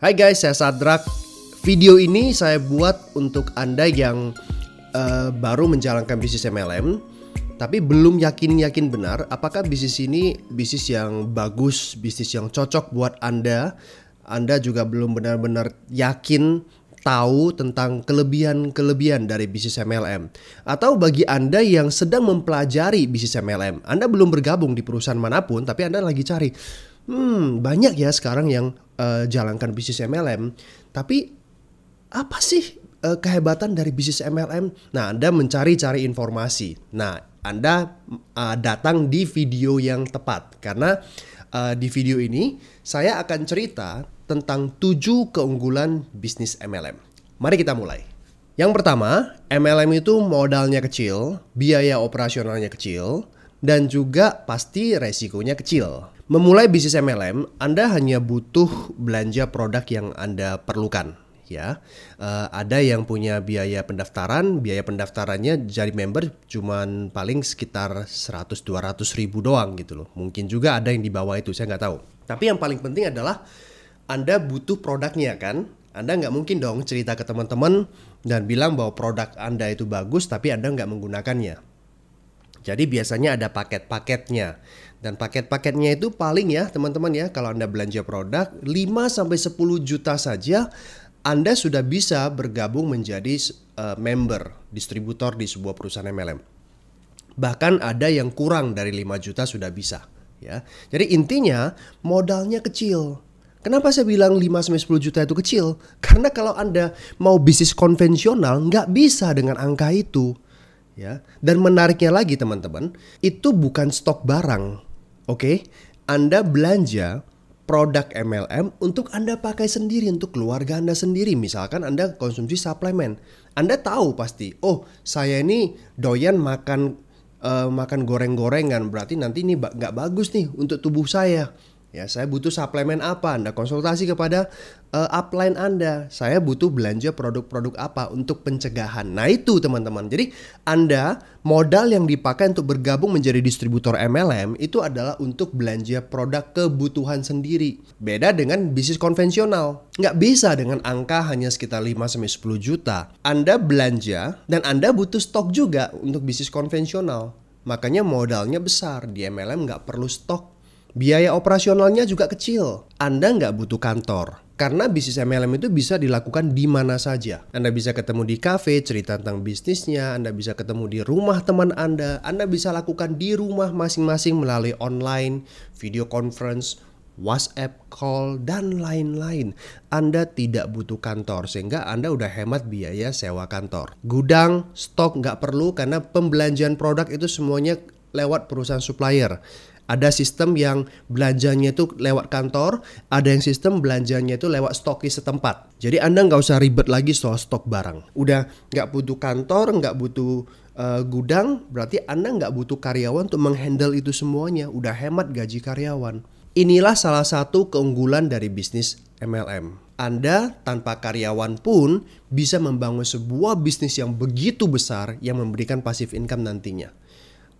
Hai guys, saya Sadrak. Video ini saya buat untuk Anda yang uh, baru menjalankan bisnis MLM tapi belum yakin-yakin benar apakah bisnis ini bisnis yang bagus, bisnis yang cocok buat Anda. Anda juga belum benar-benar yakin tahu tentang kelebihan-kelebihan dari bisnis MLM atau bagi Anda yang sedang mempelajari bisnis MLM. Anda belum bergabung di perusahaan manapun tapi Anda lagi cari. Hmm, banyak ya sekarang yang Eh, jalankan bisnis MLM, tapi apa sih uh, kehebatan dari bisnis MLM? Nah, Anda mencari-cari informasi. Nah, Anda uh, datang di video yang tepat karena uh, di video ini saya akan cerita tentang tujuh keunggulan bisnis MLM. Mari kita mulai. Yang pertama, MLM itu modalnya kecil, biaya operasionalnya kecil, dan juga pasti resikonya kecil. Memulai bisnis MLM, Anda hanya butuh belanja produk yang Anda perlukan. Ya, uh, ada yang punya biaya pendaftaran, biaya pendaftarannya jadi member cuman paling sekitar 100-200 ribu doang gitu loh. Mungkin juga ada yang di bawah itu, saya nggak tahu. Tapi yang paling penting adalah Anda butuh produknya kan, anda nggak mungkin dong cerita ke teman-teman dan bilang bahwa produk Anda itu bagus tapi Anda nggak menggunakannya. Jadi biasanya ada paket-paketnya. Dan paket-paketnya itu paling ya teman-teman ya kalau Anda belanja produk 5 sampai 10 juta saja Anda sudah bisa bergabung menjadi eh, member distributor di sebuah perusahaan MLM. Bahkan ada yang kurang dari 5 juta sudah bisa ya. Jadi intinya modalnya kecil. Kenapa saya bilang 5 sampai 10 juta itu kecil? Karena kalau Anda mau bisnis konvensional nggak bisa dengan angka itu ya. Dan menariknya lagi teman-teman, itu bukan stok barang. Oke? Okay? Anda belanja produk MLM untuk Anda pakai sendiri untuk keluarga Anda sendiri. Misalkan Anda konsumsi suplemen. Anda tahu pasti, oh, saya ini doyan makan uh, makan goreng-gorengan, berarti nanti ini nggak bagus nih untuk tubuh saya Ya, saya butuh suplemen apa? Anda konsultasi kepada uh, upline Anda. Saya butuh belanja produk-produk apa untuk pencegahan. Nah, itu teman-teman. Jadi, Anda modal yang dipakai untuk bergabung menjadi distributor MLM itu adalah untuk belanja produk kebutuhan sendiri. Beda dengan bisnis konvensional. Nggak bisa dengan angka hanya sekitar 5-10 juta. Anda belanja dan Anda butuh stok juga untuk bisnis konvensional. Makanya modalnya besar. Di MLM nggak perlu stok Biaya operasionalnya juga kecil. Anda nggak butuh kantor. Karena bisnis MLM itu bisa dilakukan di mana saja. Anda bisa ketemu di cafe, cerita tentang bisnisnya, Anda bisa ketemu di rumah teman Anda, Anda bisa lakukan di rumah masing-masing melalui online, video conference, WhatsApp call, dan lain-lain. Anda tidak butuh kantor, sehingga Anda udah hemat biaya sewa kantor. Gudang, stok nggak perlu karena pembelanjaan produk itu semuanya lewat perusahaan supplier. Ada sistem yang belanjanya itu lewat kantor, ada yang sistem belanjanya itu lewat stokis setempat. Jadi Anda nggak usah ribet lagi soal stok barang. Udah nggak butuh kantor, nggak butuh eh, gudang, berarti Anda nggak butuh karyawan untuk menghandle itu semuanya. Udah hemat gaji karyawan. Inilah salah satu keunggulan dari bisnis MLM. Anda tanpa karyawan pun bisa membangun sebuah bisnis yang begitu besar yang memberikan pasif income nantinya.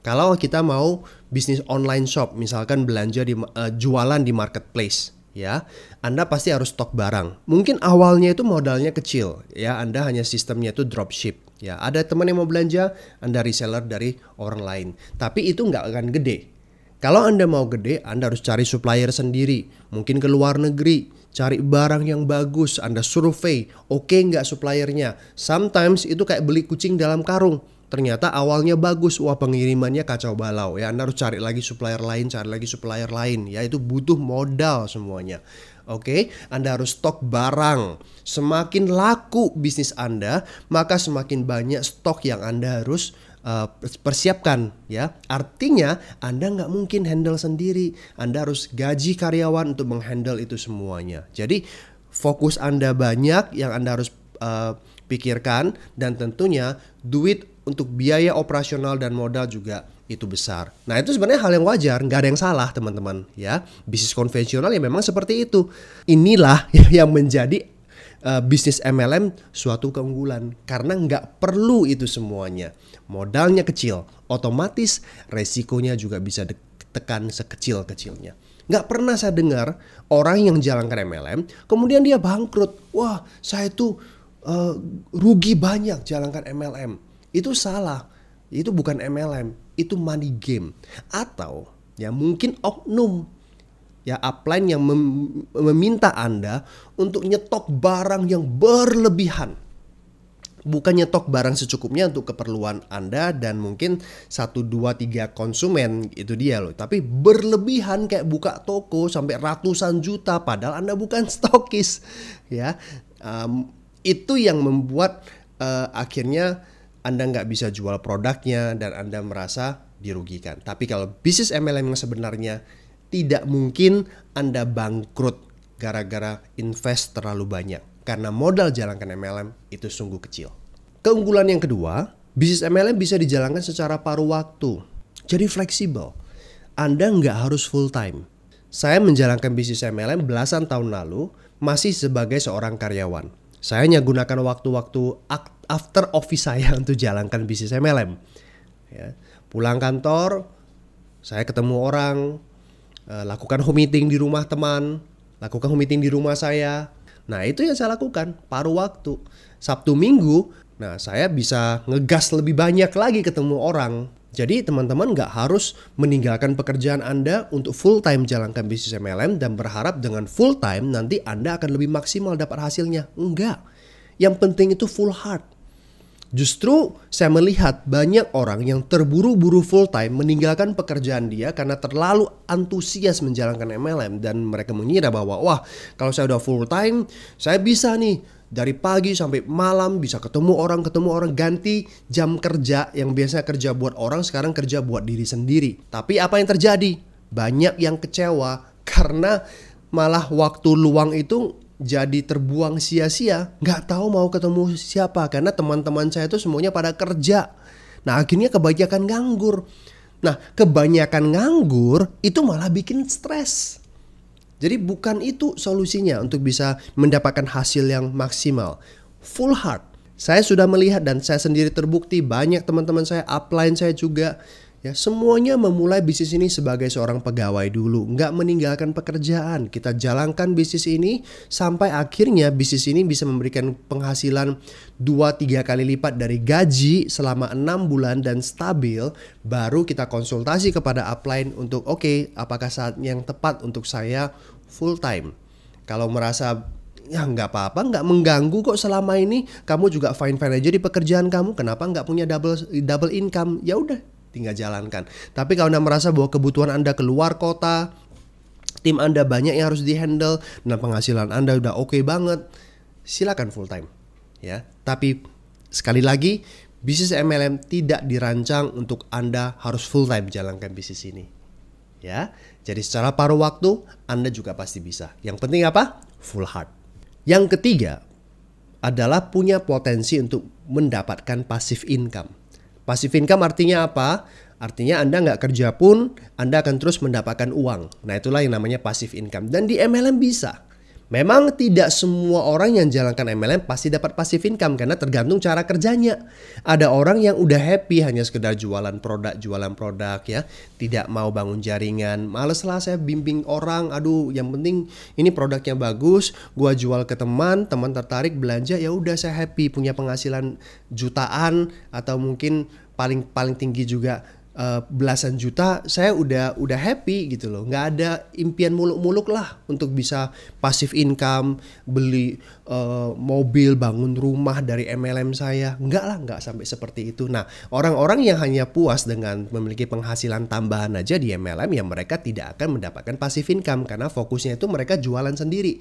Kalau kita mau bisnis online shop, misalkan belanja di uh, jualan di marketplace, ya. Anda pasti harus stok barang. Mungkin awalnya itu modalnya kecil, ya. Anda hanya sistemnya itu dropship, ya. Ada teman yang mau belanja, Anda reseller dari orang lain. Tapi itu nggak akan gede. Kalau Anda mau gede, Anda harus cari supplier sendiri. Mungkin ke luar negeri, cari barang yang bagus, Anda survei, oke okay nggak suppliernya. Sometimes itu kayak beli kucing dalam karung ternyata awalnya bagus wah pengirimannya kacau balau ya Anda harus cari lagi supplier lain cari lagi supplier lain ya itu butuh modal semuanya oke okay? Anda harus stok barang semakin laku bisnis Anda maka semakin banyak stok yang Anda harus uh, persiapkan ya artinya Anda nggak mungkin handle sendiri Anda harus gaji karyawan untuk menghandle itu semuanya jadi fokus Anda banyak yang Anda harus uh, pikirkan dan tentunya duit untuk biaya operasional dan modal juga itu besar. Nah itu sebenarnya hal yang wajar, nggak ada yang salah teman-teman ya. Bisnis konvensional ya memang seperti itu. Inilah yang menjadi uh, bisnis MLM suatu keunggulan karena nggak perlu itu semuanya. Modalnya kecil, otomatis resikonya juga bisa ditekan sekecil-kecilnya. Nggak pernah saya dengar orang yang jalankan MLM kemudian dia bangkrut. Wah saya tuh uh, rugi banyak jalankan MLM itu salah. Itu bukan MLM, itu money game. Atau ya mungkin oknum ya upline yang mem meminta Anda untuk nyetok barang yang berlebihan. Bukan nyetok barang secukupnya untuk keperluan Anda dan mungkin satu dua tiga konsumen itu dia loh. Tapi berlebihan kayak buka toko sampai ratusan juta padahal Anda bukan stokis ya. Um, itu yang membuat uh, akhirnya anda nggak bisa jual produknya dan Anda merasa dirugikan. Tapi kalau bisnis MLM yang sebenarnya tidak mungkin Anda bangkrut gara-gara invest terlalu banyak. Karena modal jalankan MLM itu sungguh kecil. Keunggulan yang kedua, bisnis MLM bisa dijalankan secara paruh waktu. Jadi fleksibel. Anda nggak harus full time. Saya menjalankan bisnis MLM belasan tahun lalu masih sebagai seorang karyawan. Saya hanya gunakan waktu-waktu aktif after office saya untuk jalankan bisnis MLM. Ya, pulang kantor, saya ketemu orang, eh, lakukan home meeting di rumah teman, lakukan home meeting di rumah saya. Nah itu yang saya lakukan, paruh waktu. Sabtu minggu, nah saya bisa ngegas lebih banyak lagi ketemu orang. Jadi teman-teman nggak harus meninggalkan pekerjaan Anda untuk full time jalankan bisnis MLM dan berharap dengan full time nanti Anda akan lebih maksimal dapat hasilnya. Enggak. Yang penting itu full heart. Justru saya melihat banyak orang yang terburu-buru full time meninggalkan pekerjaan dia karena terlalu antusias menjalankan MLM dan mereka mengira bahwa wah kalau saya udah full time saya bisa nih dari pagi sampai malam bisa ketemu orang ketemu orang ganti jam kerja yang biasanya kerja buat orang sekarang kerja buat diri sendiri. Tapi apa yang terjadi? Banyak yang kecewa karena malah waktu luang itu jadi terbuang sia-sia nggak tahu mau ketemu siapa karena teman-teman saya itu semuanya pada kerja nah akhirnya kebanyakan nganggur nah kebanyakan nganggur itu malah bikin stres jadi bukan itu solusinya untuk bisa mendapatkan hasil yang maksimal full heart saya sudah melihat dan saya sendiri terbukti banyak teman-teman saya upline saya juga Ya, semuanya memulai bisnis ini sebagai seorang pegawai dulu, nggak meninggalkan pekerjaan. Kita jalankan bisnis ini sampai akhirnya bisnis ini bisa memberikan penghasilan 2-3 kali lipat dari gaji selama enam bulan dan stabil. Baru kita konsultasi kepada upline untuk oke, okay, apakah saat yang tepat untuk saya full time. Kalau merasa ya nggak apa-apa, nggak mengganggu kok selama ini. Kamu juga fine fine aja di pekerjaan kamu. Kenapa nggak punya double double income? Ya udah, tinggal jalankan. Tapi kalau Anda merasa bahwa kebutuhan Anda keluar kota, tim Anda banyak yang harus dihandle dan penghasilan Anda udah oke okay banget, silakan full time. Ya, tapi sekali lagi bisnis MLM tidak dirancang untuk Anda harus full time jalankan bisnis ini. Ya. Jadi secara paruh waktu Anda juga pasti bisa. Yang penting apa? Full heart. Yang ketiga adalah punya potensi untuk mendapatkan passive income. Passive income artinya apa? Artinya Anda nggak kerja pun, Anda akan terus mendapatkan uang. Nah itulah yang namanya passive income. Dan di MLM bisa. Memang tidak semua orang yang jalankan MLM pasti dapat passive income karena tergantung cara kerjanya. Ada orang yang udah happy hanya sekedar jualan produk, jualan produk ya, tidak mau bangun jaringan, males lah saya bimbing orang, aduh yang penting ini produknya bagus, gua jual ke teman, teman tertarik belanja ya udah saya happy punya penghasilan jutaan atau mungkin paling paling tinggi juga Eh, belasan juta saya udah udah happy gitu loh nggak ada impian muluk-muluk lah untuk bisa pasif income beli uh, mobil bangun rumah dari MLM saya nggak lah nggak sampai seperti itu nah orang-orang yang hanya puas dengan memiliki penghasilan tambahan aja di MLM yang mereka tidak akan mendapatkan pasif income karena fokusnya itu mereka jualan sendiri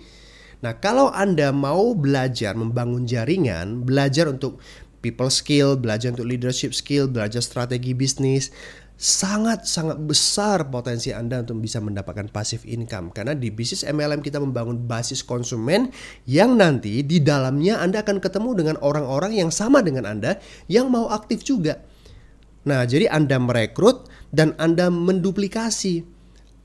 Nah, kalau Anda mau belajar membangun jaringan, belajar untuk people skill, belajar untuk leadership skill, belajar strategi bisnis, sangat-sangat besar potensi Anda untuk bisa mendapatkan passive income karena di bisnis MLM kita membangun basis konsumen yang nanti di dalamnya Anda akan ketemu dengan orang-orang yang sama dengan Anda yang mau aktif juga. Nah, jadi Anda merekrut dan Anda menduplikasi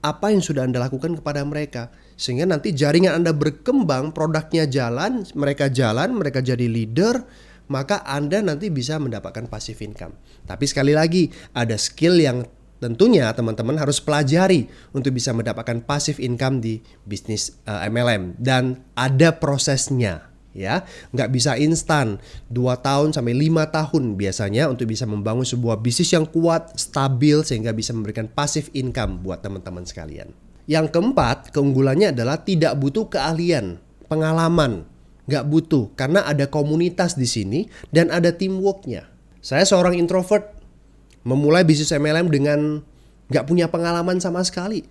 apa yang sudah Anda lakukan kepada mereka sehingga nanti jaringan Anda berkembang, produknya jalan, mereka jalan, mereka jadi leader, maka Anda nanti bisa mendapatkan passive income. Tapi sekali lagi, ada skill yang tentunya teman-teman harus pelajari untuk bisa mendapatkan passive income di bisnis uh, eh, MLM dan ada prosesnya ya nggak bisa instan 2 tahun sampai 5 tahun biasanya untuk bisa membangun sebuah bisnis yang kuat stabil sehingga bisa memberikan passive income buat teman-teman sekalian yang keempat keunggulannya adalah tidak butuh keahlian pengalaman nggak butuh karena ada komunitas di sini dan ada teamworknya. Saya seorang introvert memulai bisnis MLM dengan nggak punya pengalaman sama sekali,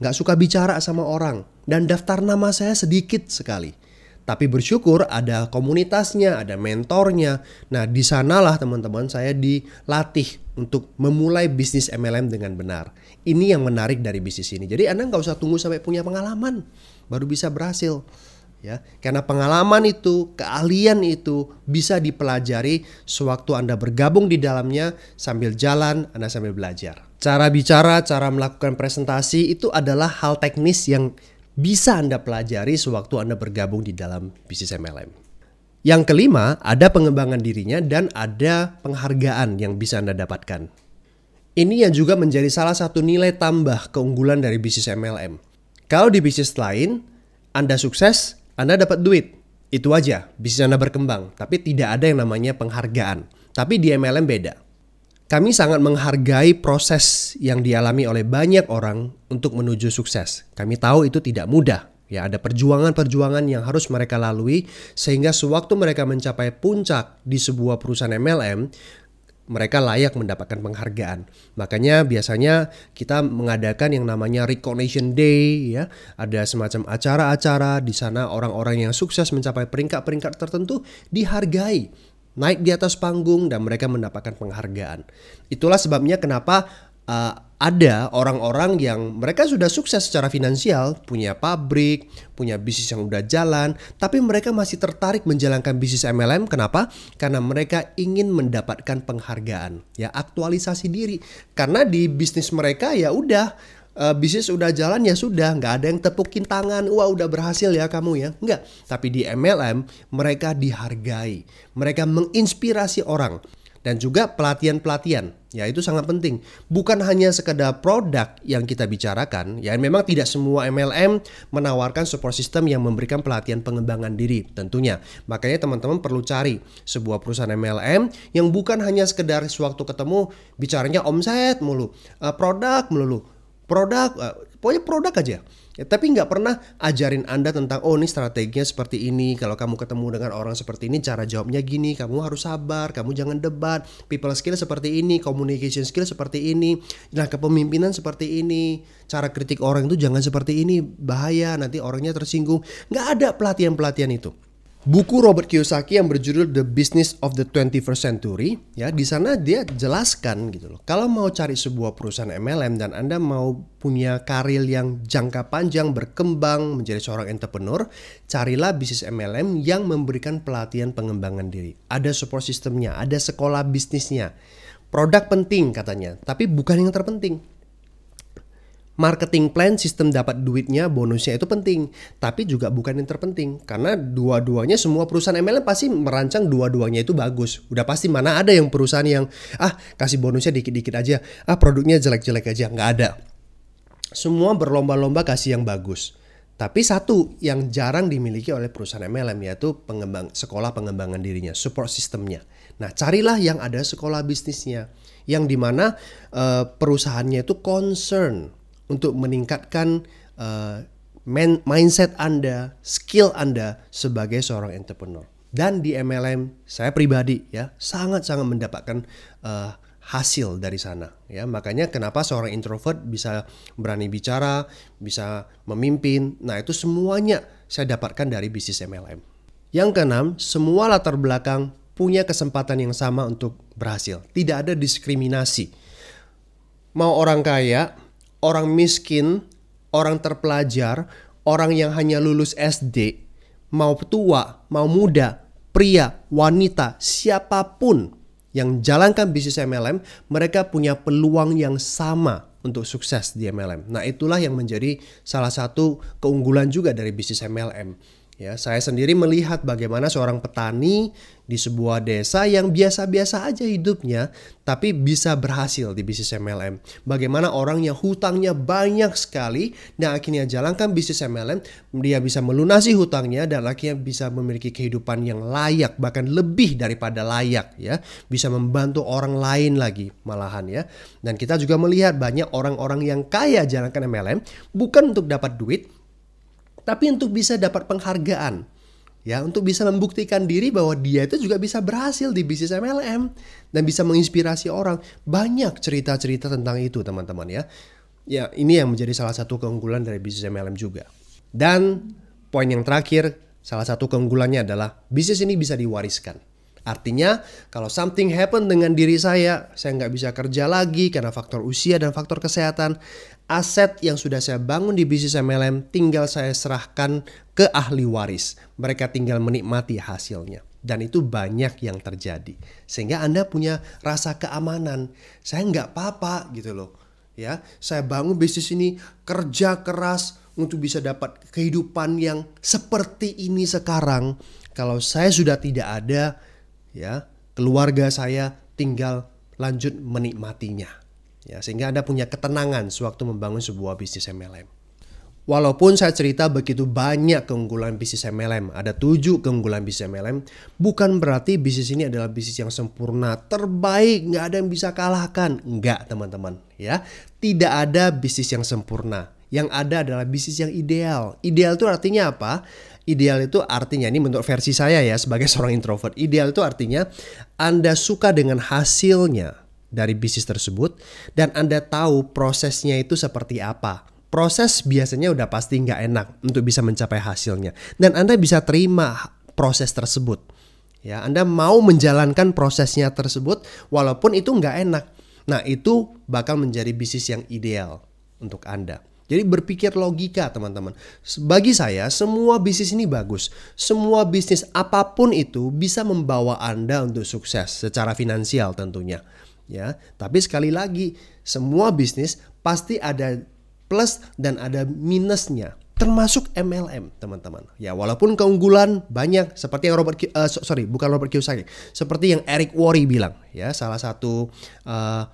nggak suka bicara sama orang dan daftar nama saya sedikit sekali. Tapi bersyukur ada komunitasnya, ada mentornya. Nah, disanalah teman-teman saya dilatih untuk memulai bisnis MLM dengan benar. Ini yang menarik dari bisnis ini. Jadi Anda nggak usah tunggu sampai punya pengalaman baru bisa berhasil ya karena pengalaman itu keahlian itu bisa dipelajari sewaktu Anda bergabung di dalamnya sambil jalan Anda sambil belajar cara bicara cara melakukan presentasi itu adalah hal teknis yang bisa Anda pelajari sewaktu Anda bergabung di dalam bisnis MLM yang kelima, ada pengembangan dirinya dan ada penghargaan yang bisa Anda dapatkan. Ini yang juga menjadi salah satu nilai tambah keunggulan dari bisnis MLM. Kalau di bisnis lain, Anda sukses, anda dapat duit, itu aja, bisnis Anda berkembang, tapi tidak ada yang namanya penghargaan. Tapi di MLM beda. Kami sangat menghargai proses yang dialami oleh banyak orang untuk menuju sukses. Kami tahu itu tidak mudah. Ya, ada perjuangan-perjuangan yang harus mereka lalui sehingga sewaktu mereka mencapai puncak di sebuah perusahaan MLM, mereka layak mendapatkan penghargaan. Makanya biasanya kita mengadakan yang namanya Recognition Day ya. Ada semacam acara-acara di sana orang-orang yang sukses mencapai peringkat-peringkat tertentu dihargai, naik di atas panggung dan mereka mendapatkan penghargaan. Itulah sebabnya kenapa uh, ada orang-orang yang mereka sudah sukses secara finansial, punya pabrik, punya bisnis yang udah jalan, tapi mereka masih tertarik menjalankan bisnis MLM. Kenapa? Karena mereka ingin mendapatkan penghargaan, ya aktualisasi diri. Karena di bisnis mereka ya udah eh, bisnis udah jalan ya sudah, nggak ada yang tepukin tangan, wah udah berhasil ya kamu ya, nggak. Tapi di MLM mereka dihargai, mereka menginspirasi orang dan juga pelatihan-pelatihan. Ya, itu sangat penting. Bukan hanya sekedar produk yang kita bicarakan, ya memang tidak semua MLM menawarkan support system yang memberikan pelatihan pengembangan diri tentunya. Makanya teman-teman perlu cari sebuah perusahaan MLM yang bukan hanya sekedar sewaktu ketemu bicaranya omset mulu, eh, produk melulu, produk uh, pokoknya produk aja. Ya, tapi nggak pernah ajarin Anda tentang oh ini strateginya seperti ini. Kalau kamu ketemu dengan orang seperti ini, cara jawabnya gini. Kamu harus sabar, kamu jangan debat. People skill seperti ini, communication skill seperti ini. Nah kepemimpinan seperti ini. Cara kritik orang itu jangan seperti ini, bahaya nanti orangnya tersinggung. Nggak ada pelatihan-pelatihan itu buku Robert Kiyosaki yang berjudul The Business of the 21st Century ya di sana dia jelaskan gitu loh kalau mau cari sebuah perusahaan MLM dan Anda mau punya karir yang jangka panjang berkembang menjadi seorang entrepreneur carilah bisnis MLM yang memberikan pelatihan pengembangan diri ada support sistemnya ada sekolah bisnisnya produk penting katanya tapi bukan yang terpenting marketing plan sistem dapat duitnya bonusnya itu penting tapi juga bukan yang terpenting karena dua-duanya semua perusahaan MLM pasti merancang dua-duanya itu bagus udah pasti mana ada yang perusahaan yang ah kasih bonusnya dikit-dikit aja ah produknya jelek-jelek aja nggak ada semua berlomba-lomba kasih yang bagus tapi satu yang jarang dimiliki oleh perusahaan MLM yaitu pengembang sekolah pengembangan dirinya support sistemnya nah carilah yang ada sekolah bisnisnya yang dimana uh, eh, perusahaannya itu concern untuk meningkatkan uh, eh, man, mindset Anda, skill Anda sebagai seorang entrepreneur. Dan di MLM saya pribadi ya sangat-sangat mendapatkan uh, hasil dari sana ya makanya kenapa seorang introvert bisa berani bicara bisa memimpin nah itu semuanya saya dapatkan dari bisnis MLM yang keenam semua latar belakang punya kesempatan yang sama untuk berhasil tidak ada diskriminasi mau orang kaya orang miskin, orang terpelajar, orang yang hanya lulus SD, mau tua, mau muda, pria, wanita, siapapun yang jalankan bisnis MLM, mereka punya peluang yang sama untuk sukses di MLM. Nah, itulah yang menjadi salah satu keunggulan juga dari bisnis MLM. Ya, saya sendiri melihat bagaimana seorang petani di sebuah desa yang biasa-biasa aja hidupnya, tapi bisa berhasil di bisnis MLM. Bagaimana orang yang hutangnya banyak sekali dan akhirnya jalankan bisnis MLM, dia bisa melunasi hutangnya dan akhirnya bisa memiliki kehidupan yang layak, bahkan lebih daripada layak ya, bisa membantu orang lain lagi malahan ya. Dan kita juga melihat banyak orang-orang yang kaya jalankan MLM bukan untuk dapat duit, tapi untuk bisa dapat penghargaan ya untuk bisa membuktikan diri bahwa dia itu juga bisa berhasil di bisnis MLM dan bisa menginspirasi orang banyak cerita-cerita tentang itu teman-teman ya ya ini yang menjadi salah satu keunggulan dari bisnis MLM juga dan poin yang terakhir salah satu keunggulannya adalah bisnis ini bisa diwariskan Artinya, kalau something happen dengan diri saya, saya nggak bisa kerja lagi karena faktor usia dan faktor kesehatan, aset yang sudah saya bangun di bisnis MLM tinggal saya serahkan ke ahli waris. Mereka tinggal menikmati hasilnya. Dan itu banyak yang terjadi. Sehingga Anda punya rasa keamanan. Saya nggak apa-apa gitu loh. Ya, saya bangun bisnis ini kerja keras untuk bisa dapat kehidupan yang seperti ini sekarang. Kalau saya sudah tidak ada, ya keluarga saya tinggal lanjut menikmatinya ya sehingga anda punya ketenangan sewaktu membangun sebuah bisnis MLM Walaupun saya cerita begitu banyak keunggulan bisnis MLM, ada tujuh keunggulan bisnis MLM, bukan berarti bisnis ini adalah bisnis yang sempurna, terbaik, nggak ada yang bisa kalahkan. Nggak teman-teman, ya. Tidak ada bisnis yang sempurna. Yang ada adalah bisnis yang ideal. Ideal itu artinya apa? Ideal itu artinya ini bentuk versi saya ya sebagai seorang introvert. Ideal itu artinya Anda suka dengan hasilnya dari bisnis tersebut dan Anda tahu prosesnya itu seperti apa. Proses biasanya udah pasti nggak enak untuk bisa mencapai hasilnya dan Anda bisa terima proses tersebut. Ya, Anda mau menjalankan prosesnya tersebut walaupun itu nggak enak. Nah, itu bakal menjadi bisnis yang ideal untuk Anda. Jadi berpikir logika teman-teman. Bagi saya semua bisnis ini bagus. Semua bisnis apapun itu bisa membawa Anda untuk sukses secara finansial tentunya. Ya, tapi sekali lagi semua bisnis pasti ada plus dan ada minusnya termasuk MLM teman-teman ya walaupun keunggulan banyak seperti yang Robert uh, sorry bukan Robert Kiyosaki seperti yang Eric Worre bilang ya salah satu uh,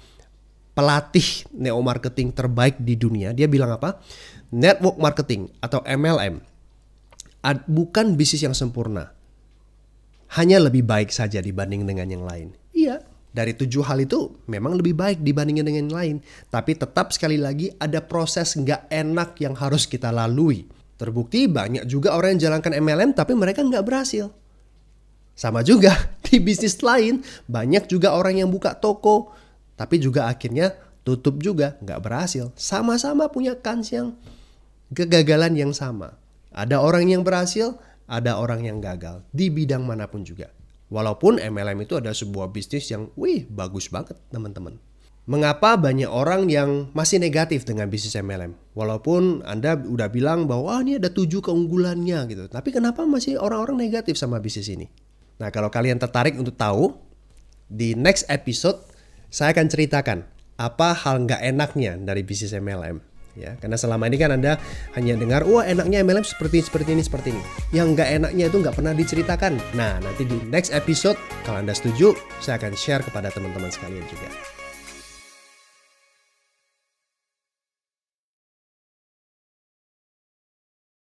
pelatih neo marketing terbaik di dunia, dia bilang apa? Network marketing atau MLM bukan bisnis yang sempurna. Hanya lebih baik saja dibanding dengan yang lain. Iya, dari tujuh hal itu memang lebih baik dibandingin dengan yang lain. Tapi tetap sekali lagi ada proses nggak enak yang harus kita lalui. Terbukti banyak juga orang yang jalankan MLM tapi mereka nggak berhasil. Sama juga di bisnis lain, banyak juga orang yang buka toko, tapi juga akhirnya tutup juga, nggak berhasil. Sama-sama punya kans yang kegagalan yang sama. Ada orang yang berhasil, ada orang yang gagal di bidang manapun juga. Walaupun MLM itu ada sebuah bisnis yang wih bagus banget teman-teman. Mengapa banyak orang yang masih negatif dengan bisnis MLM? Walaupun Anda udah bilang bahwa ah, ini ada tujuh keunggulannya gitu. Tapi kenapa masih orang-orang negatif sama bisnis ini? Nah kalau kalian tertarik untuk tahu, di next episode saya akan ceritakan apa hal nggak enaknya dari bisnis MLM ya karena selama ini kan anda hanya dengar wah enaknya MLM seperti ini seperti ini seperti ini yang nggak enaknya itu nggak pernah diceritakan nah nanti di next episode kalau anda setuju saya akan share kepada teman-teman sekalian juga